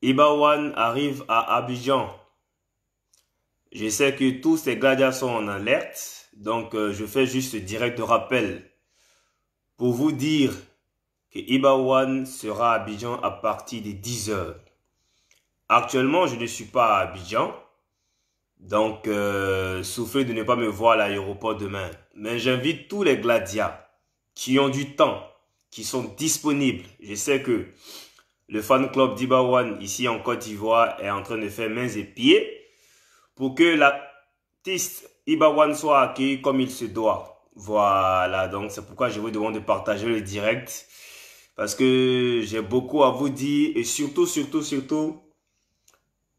Ibawan arrive à Abidjan. Je sais que tous ces gladiats sont en alerte, donc euh, je fais juste ce direct rappel pour vous dire que Ibawan sera à Abidjan à partir des 10 heures. Actuellement, je ne suis pas à Abidjan, donc euh, souffrez de ne pas me voir à l'aéroport demain. Mais j'invite tous les gladiats qui ont du temps, qui sont disponibles. Je sais que le fan club d'Ibawan ici en Côte d'Ivoire est en train de faire mains et pieds pour que l'artiste Ibawan soit accueilli comme il se doit. Voilà, donc c'est pourquoi je vous demande de partager le direct parce que j'ai beaucoup à vous dire et surtout, surtout, surtout,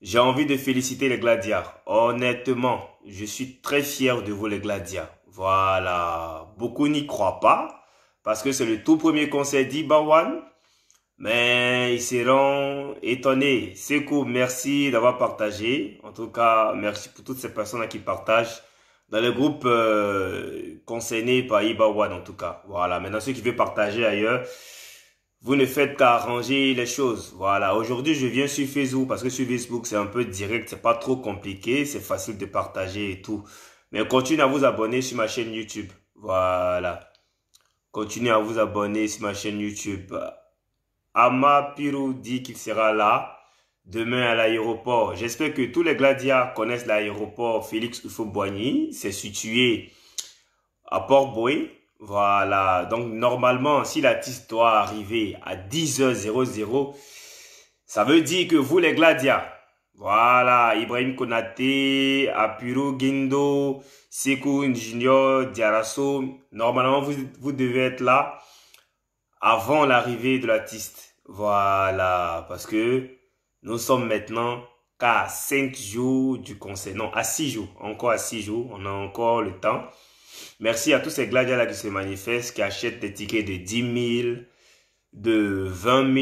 j'ai envie de féliciter les Gladiars. Honnêtement, je suis très fier de vous les Gladias. Voilà, beaucoup n'y croient pas parce que c'est le tout premier concert d'Ibawan mais ils seront étonnés. cool. merci d'avoir partagé. En tout cas, merci pour toutes ces personnes qui partagent dans le groupe euh, concerné par One, en tout cas. Voilà, maintenant ceux qui veulent partager ailleurs, vous ne faites qu'arranger les choses. Voilà, aujourd'hui je viens sur Facebook parce que sur Facebook c'est un peu direct, c'est pas trop compliqué, c'est facile de partager et tout. Mais continuez à vous abonner sur ma chaîne YouTube. Voilà. Continuez à vous abonner sur ma chaîne YouTube. Ama Pirou dit qu'il sera là demain à l'aéroport. J'espère que tous les gladias connaissent l'aéroport Félix Houphouët-Boigny. C'est situé à Port-Boué. Voilà. Donc, normalement, si l'artiste doit arriver à 10h00, ça veut dire que vous, les gladias, voilà, Ibrahim Konaté, Apuro Guindo, Sekou Junior, Diarasso, normalement, vous, vous devez être là avant l'arrivée de l'artiste. Voilà, parce que nous sommes maintenant qu'à 5 jours du conseil. Non, à 6 jours. Encore à 6 jours. On a encore le temps. Merci à tous ces gladiateurs qui se manifestent, qui achètent des tickets de 10 000, de 20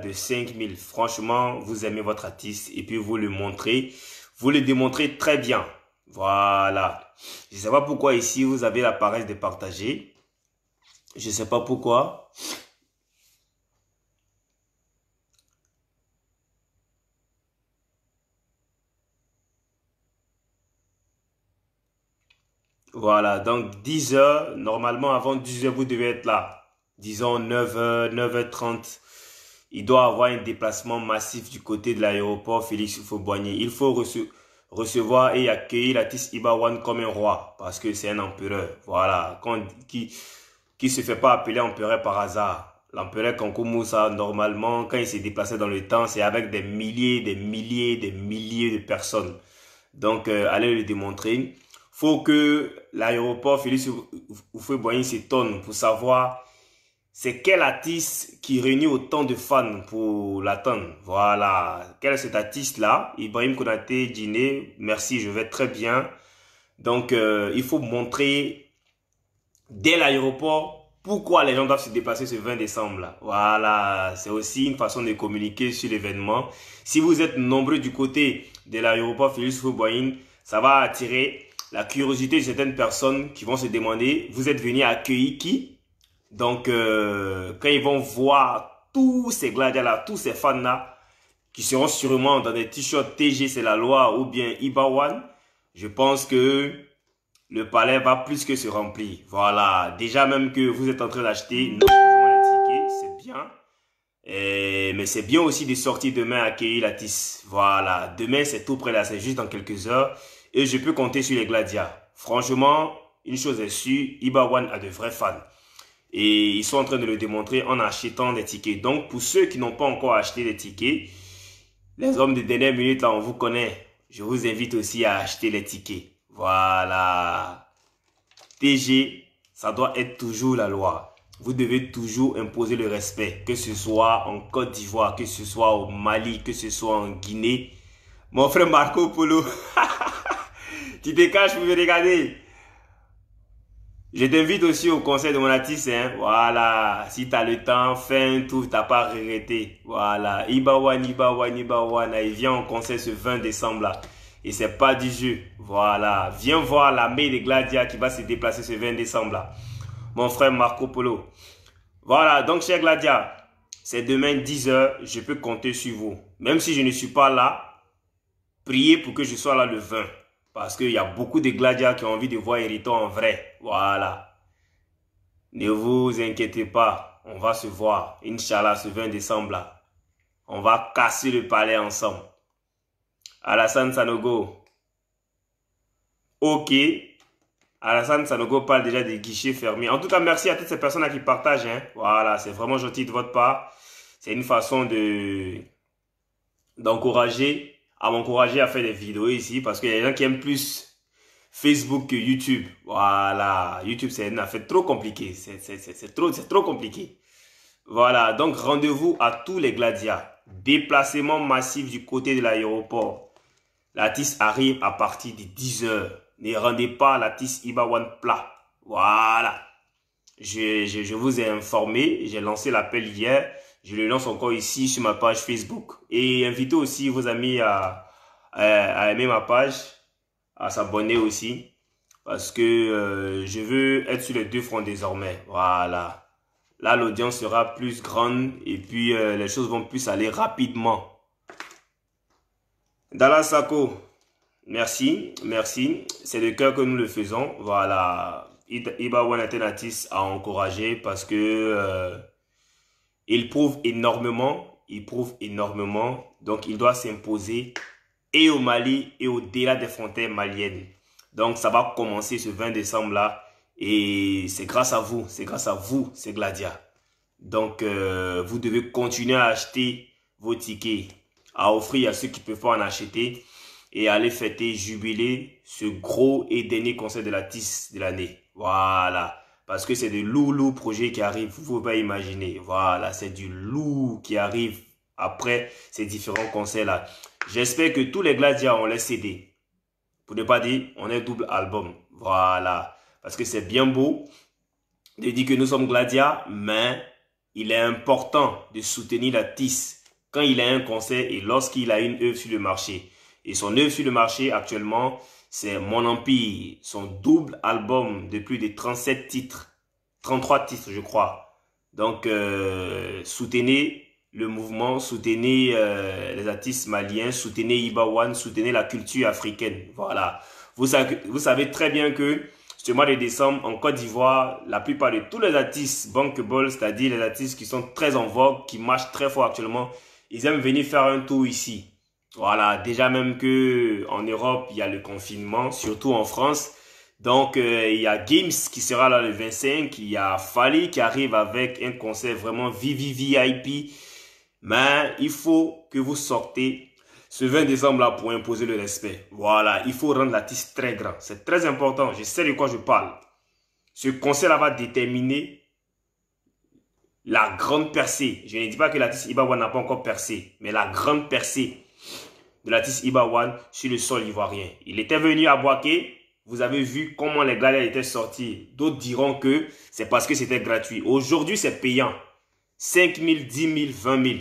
000, de 5 000. Franchement, vous aimez votre artiste et puis vous le montrez. Vous le démontrez très bien. Voilà. Je ne sais pas pourquoi ici vous avez la paresse de partager. Je ne sais pas pourquoi. Voilà, donc 10 heures. Normalement, avant 10 heures, vous devez être là. Disons 9 h 9h30. Il doit avoir un déplacement massif du côté de l'aéroport Félix houphouët Il faut recevoir et accueillir l'artiste Ibawan comme un roi parce que c'est un empereur. Voilà, qui qui se fait pas appeler empereur par hasard. L'empereur Kankou normalement, quand il s'est déplacé dans le temps, c'est avec des milliers, des milliers, des milliers de personnes. Donc, euh, allez le démontrer faut que l'aéroport Félix Houphouët-Boigny s'étonne pour savoir c'est quel artiste qui réunit autant de fans pour l'attendre. Voilà, quel est cet artiste-là Ibrahim Konaté, Dîner, merci, je vais très bien. Donc, euh, il faut montrer dès l'aéroport pourquoi les gens doivent se déplacer ce 20 décembre Voilà, c'est aussi une façon de communiquer sur l'événement. Si vous êtes nombreux du côté de l'aéroport Félix Houphouët-Boigny, ça va attirer la curiosité de certaines personnes qui vont se demander, vous êtes venu accueillir qui Donc, euh, quand ils vont voir tous ces gladiateurs-là, tous ces fans-là, qui seront sûrement dans des t-shirts TG, c'est la loi, ou bien Ibawan, je pense que le palais va plus que se remplir. Voilà, déjà même que vous êtes en train d'acheter, c'est bien. mais c'est bien aussi de sortir demain à accueillir la TIS. Voilà, demain c'est tout près là, c'est juste dans quelques heures. Et je peux compter sur les Gladias. Franchement, une chose est sûre, Ibawan a de vrais fans. Et ils sont en train de le démontrer en achetant des tickets. Donc, pour ceux qui n'ont pas encore acheté des tickets, les hommes de dernière minute, on vous connaît. Je vous invite aussi à acheter les tickets. Voilà. TG, ça doit être toujours la loi. Vous devez toujours imposer le respect, que ce soit en Côte d'Ivoire, que ce soit au Mali, que ce soit en Guinée. Mon frère Marco Polo. tu te caches pour me regarder. Je t'invite aussi au conseil de mon artiste. Hein. Voilà, si tu as le temps, fais un tour, t'as pas regretté. Voilà, ibawani, Ibawan, Ibawan. Il au conseil ce 20 décembre là. Et c'est pas du jeu. Voilà, viens voir la l'armée de Gladia qui va se déplacer ce 20 décembre là. Mon frère Marco Polo. Voilà, donc cher Gladia, c'est demain 10h, je peux compter sur vous. Même si je ne suis pas là, priez pour que je sois là le 20. Parce qu'il y a beaucoup de gladiateurs qui ont envie de voir Hériton en vrai. Voilà. Ne vous inquiétez pas. On va se voir. Inch'Allah, ce 20 décembre là. On va casser le palais ensemble. Alassane Sanogo. Ok. Alassane Sanogo parle déjà des guichets fermés. En tout cas, merci à toutes ces personnes-là qui partagent. Hein. Voilà, c'est vraiment gentil de votre part. C'est une façon de d'encourager à m'encourager à faire des vidéos ici parce qu'il y a des gens qui aiment plus Facebook que YouTube. Voilà, YouTube c'est une affaire trop compliqué C'est trop, trop compliqué. Voilà, donc rendez-vous à tous les gladiats. Déplacement massif du côté de l'aéroport. La arrive à partir de 10h. Ne rendez pas la TIS Ibawan plat. Voilà. je vous ai informé, j'ai lancé l'appel hier. Je le lance encore ici sur ma page Facebook. Et invitez aussi vos amis à, aimer ma page, à s'abonner aussi. Parce que euh, je veux être sur les deux fronts désormais. Voilà. Là, l'audience sera plus grande et puis euh, les choses vont plus aller rapidement. Dallas Sako, merci, merci. C'est le cœur que nous le faisons. Voilà. Iba Wanatelatis a encouragé parce que... Euh, il prouve énormément, il prouve énormément. Donc, il doit s'imposer et au Mali et au-delà des frontières maliennes. Donc, ça va commencer ce 20 décembre-là. Et c'est grâce à vous, c'est grâce à vous, c'est Gladia. Donc, euh, vous devez continuer à acheter vos tickets, à offrir à ceux qui ne peuvent pas en acheter et aller fêter, jubiler ce gros et dernier concert de la TIS de l'année. Voilà. Parce que c'est des lourds, lourds projets qui arrivent. Vous ne pouvez pas imaginer. Voilà, c'est du lourd qui arrive après ces différents concerts-là. J'espère que tous les Gladia ont les CD. Pour ne pas dire, on est double album. Voilà. Parce que c'est bien beau de dire que nous sommes Gladia, mais il est important de soutenir la l'artiste quand il a un concert et lorsqu'il a une œuvre sur le marché. Et son œuvre sur le marché actuellement, c'est Mon Empire, son double album de plus de 37 titres, 33 titres je crois. Donc euh, soutenez le mouvement, soutenez euh, les artistes maliens, soutenez Ibawan, soutenez la culture africaine. Voilà. Vous savez, vous savez très bien que ce mois de décembre, en Côte d'Ivoire, la plupart de tous les artistes bankable, c'est-à-dire les artistes qui sont très en vogue, qui marchent très fort actuellement, ils aiment venir faire un tour ici. Voilà, déjà même que en Europe, il y a le confinement, surtout en France. Donc, euh, il y a Games qui sera là le 25, il y a Fali qui arrive avec un concert vraiment vivi-vip, Mais il faut que vous sortez ce 20 décembre-là pour imposer le respect. Voilà, il faut rendre l'artiste très grand. C'est très important, je sais de quoi je parle. Ce concert-là va déterminer la grande percée. Je ne dis pas que l'artiste Ibawa n'a pas encore percé, mais la grande percée de Latis Ibawan sur le sol ivoirien. Il était venu à Boaké. Vous avez vu comment les galères étaient sorties. D'autres diront que c'est parce que c'était gratuit. Aujourd'hui, c'est payant. 5 000, 10 000, 20 000.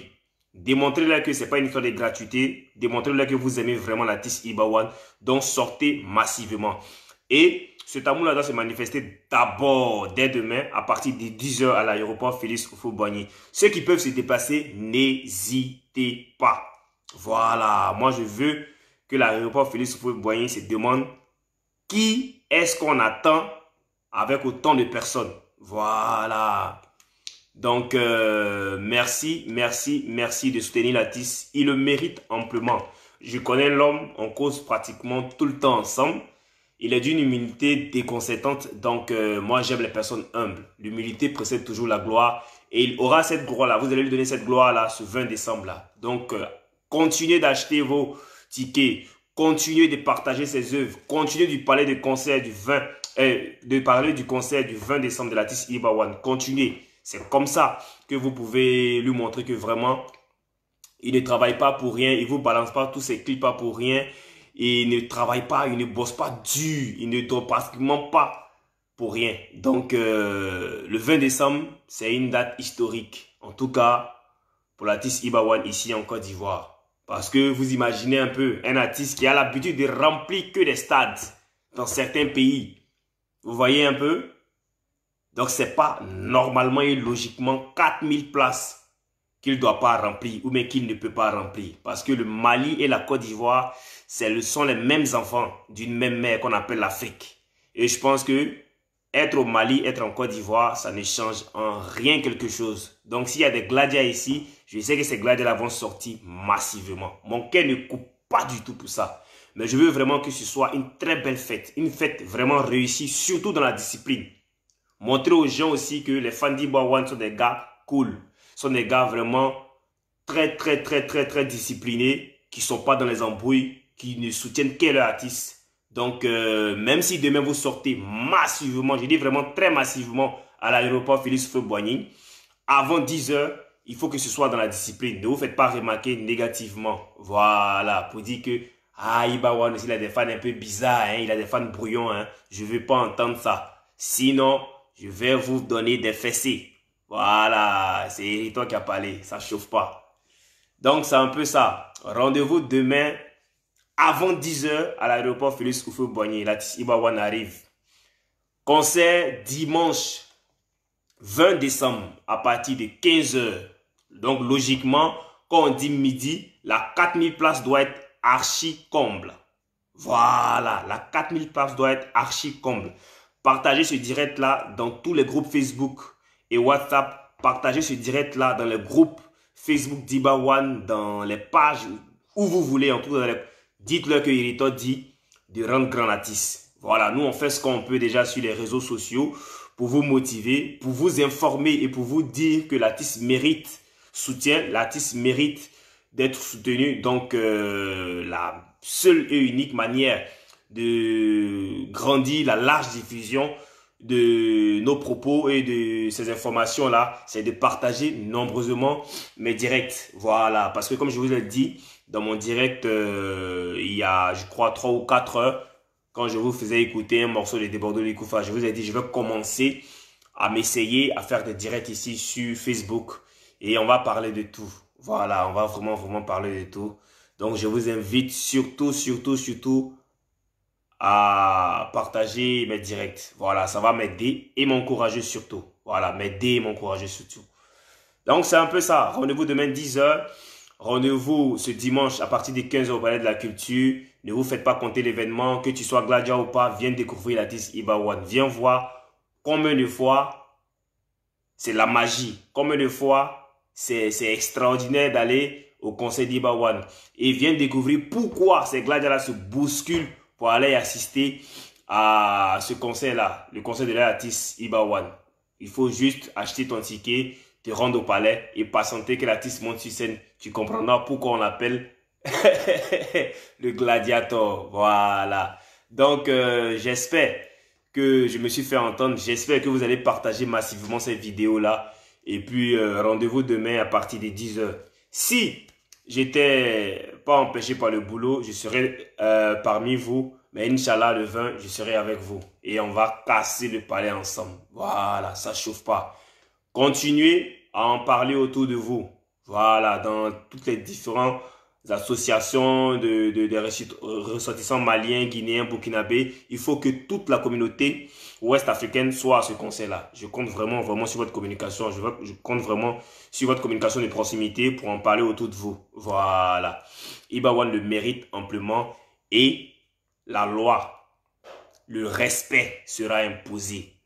Démontrez-leur que ce n'est pas une histoire de gratuité. Démontrez-leur que vous aimez vraiment la Tis Ibawan. Donc, sortez massivement. Et ce amour-là doit se manifester d'abord dès demain à partir des 10h à l'aéroport Félix Foubani. Ceux qui peuvent se déplacer, n'hésitez pas. Voilà, moi je veux que l'aéroport Félix houphouët se demande qui est-ce qu'on attend avec autant de personnes. Voilà. Donc, euh, merci, merci, merci de soutenir Latis. Il le mérite amplement. Je connais l'homme, on cause pratiquement tout le temps ensemble. Il est d'une humilité déconcertante, donc euh, moi j'aime les personnes humbles. L'humilité précède toujours la gloire et il aura cette gloire-là. Vous allez lui donner cette gloire-là ce 20 décembre-là. Donc, euh, Continuez d'acheter vos tickets. Continuez de partager ses œuvres. Continuez de parler du concert du 20, euh, de parler du concert du 20 décembre de l'artiste Ibawan. Continuez. C'est comme ça que vous pouvez lui montrer que vraiment, il ne travaille pas pour rien. Il vous balance pas tous ses clips pas pour rien. Il ne travaille pas, il ne bosse pas dur. Il ne dort pratiquement pas pour rien. Donc, euh, le 20 décembre, c'est une date historique. En tout cas, pour l'artiste Ibawan ici en Côte d'Ivoire. Parce que vous imaginez un peu un artiste qui a l'habitude de remplir que des stades dans certains pays. Vous voyez un peu Donc c'est pas normalement et logiquement 4000 places qu'il ne doit pas remplir ou mais qu'il ne peut pas remplir. Parce que le Mali et la Côte d'Ivoire, ce le sont les mêmes enfants d'une même mère qu'on appelle l'Afrique. Et je pense que être au Mali, être en Côte d'Ivoire, ça ne change en rien quelque chose. Donc s'il y a des gladiats ici, je sais que ces gladiats là vont sortir massivement. Mon cœur ne coupe pas du tout pour ça. Mais je veux vraiment que ce soit une très belle fête, une fête vraiment réussie, surtout dans la discipline. Montrer aux gens aussi que les Fandi one sont des gars cool, sont des gars vraiment très, très, très, très, très disciplinés, qui ne sont pas dans les embrouilles, qui ne soutiennent que leur artiste donc, euh, même si demain vous sortez massivement, je dis vraiment très massivement à l'aéroport Philippe FeuBoigny, avant 10 h il faut que ce soit dans la discipline. Ne vous faites pas remarquer négativement. Voilà, pour dire que, ah, Ibawan, il a des fans un peu bizarres, hein, il a des fans brouillons, hein. je ne veux pas entendre ça. Sinon, je vais vous donner des fessées. Voilà, c'est toi qui a parlé, ça chauffe pas. Donc, c'est un peu ça. Rendez-vous demain avant 10h à l'aéroport Félix Houphouët-Boigny. La Ibaouane arrive. Concert dimanche 20 décembre à partir de 15h. Donc logiquement, quand on dit midi, la 4000 places doit être archi comble. Voilà, la 4000 places doit être archi comble. Partagez ce direct-là dans tous les groupes Facebook et WhatsApp. Partagez ce direct-là dans les groupes Facebook one dans les pages où vous voulez, en tout dans les dites-leur que Irito dit de rendre grand granatis. Voilà, nous on fait ce qu'on peut déjà sur les réseaux sociaux pour vous motiver, pour vous informer et pour vous dire que l'ATIS mérite soutien, l'ATIS mérite d'être soutenu. Donc euh, la seule et unique manière de grandir la large diffusion de nos propos et de ces informations-là, c'est de partager nombreusement mes directs. Voilà, parce que comme je vous l'ai dit, dans mon direct euh, il y a, je crois, 3 ou 4 heures, quand je vous faisais écouter un morceau de Débordeaux de Koufa, je vous ai dit, je vais commencer à m'essayer à faire des directs ici sur Facebook. Et on va parler de tout. Voilà, on va vraiment, vraiment parler de tout. Donc, je vous invite surtout, surtout, surtout à partager mes directs. Voilà, ça va m'aider et m'encourager surtout. Voilà, m'aider et m'encourager surtout. Donc, c'est un peu ça. Rendez-vous demain 10h. Rendez-vous ce dimanche à partir des 15h au Palais de la Culture. Ne vous faites pas compter l'événement, que tu sois gladia ou pas, viens découvrir l'artiste Ibawan. Viens voir combien de fois c'est la magie, combien de fois c'est extraordinaire d'aller au conseil d'Ibawan. Et viens découvrir pourquoi ces gladias-là se bousculent pour aller assister à ce conseil-là, le conseil de l'artiste Ibawan. Il faut juste acheter ton ticket, te rendre au palais et patienter que l'artiste monte sur scène tu comprendras pourquoi on l'appelle le gladiator. Voilà. Donc, euh, j'espère que je me suis fait entendre. J'espère que vous allez partager massivement cette vidéo-là. Et puis, euh, rendez-vous demain à partir des 10h. Si j'étais pas empêché par le boulot, je serai euh, parmi vous. Mais Inch'Allah, le 20, je serai avec vous. Et on va casser le palais ensemble. Voilà, ça chauffe pas. Continuez à en parler autour de vous. Voilà, dans toutes les différentes associations de, ressortissants maliens, guinéens, burkinabés, il faut que toute la communauté ouest-africaine soit à ce conseil-là. Je compte vraiment, vraiment sur votre communication. Je, compte vraiment sur votre communication de proximité pour en parler autour de vous. Voilà. Ibawan le mérite amplement et la loi, le respect sera imposé.